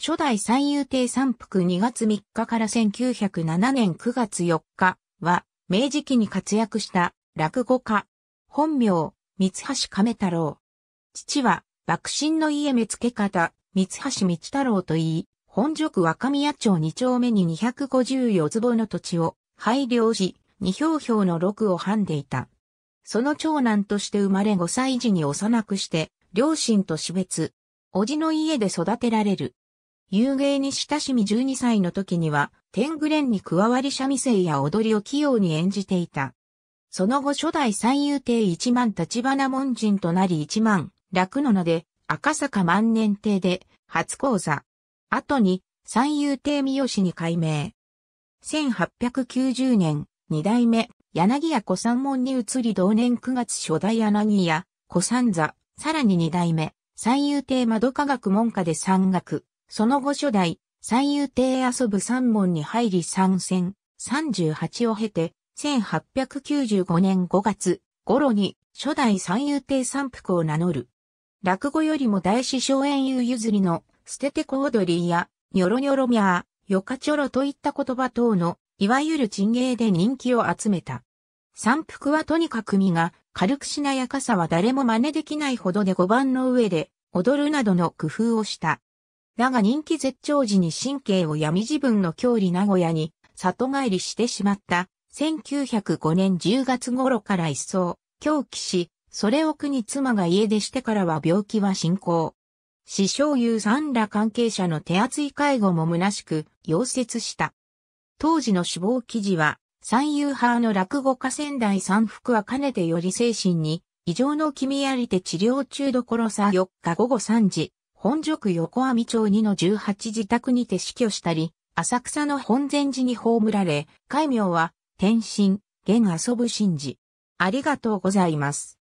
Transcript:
初代三遊亭三福2月3日から1907年9月4日は、明治期に活躍した落語家、本名、三橋亀太郎。父は、幕臣の家目付方、三橋道太郎といい、本所若宮町2丁目に254坪の土地を配慮し、二票票の六を判でいた。その長男として生まれ5歳児に幼くして、両親と死別。叔父の家で育てられる。遊芸に親しみ12歳の時には、天狗連に加わり三味線や踊りを器用に演じていた。その後初代三遊亭一万立花門人となり一万、楽の名で、赤坂万年亭で、初講座。後に、三遊亭三好に改名。1890年、二代目、柳屋小三門に移り同年9月初代柳屋、小三座、さらに二代目、三遊亭窓科学門下で三学、その後初代、三遊亭遊ぶ三門に入り参戦、38を経て、1895年5月頃に初代三遊亭三福を名乗る。落語よりも大師匠園優譲りの捨ててこ踊りや、ニョロニョロミャー、ヨカチョロといった言葉等の、いわゆる陳芸で人気を集めた。三福はとにかく身が軽くしなやかさは誰も真似できないほどで五番の上で踊るなどの工夫をした。だが人気絶頂時に神経を闇自分の郷里名古屋に里帰りしてしまった。1905年10月頃から一層、狂気し、それを国妻が家出してからは病気は進行。師匠優さんら関係者の手厚い介護も虚しく、溶接した。当時の死亡記事は、三遊派の落語家仙台三福はかねてより精神に、異常の気味ありて治療中どころさ4日午後3時、本塾横網町2の18自宅にて死去したり、浅草の本禅寺に葬られ、戒名は、天神、現遊ぶ神事。ありがとうございます。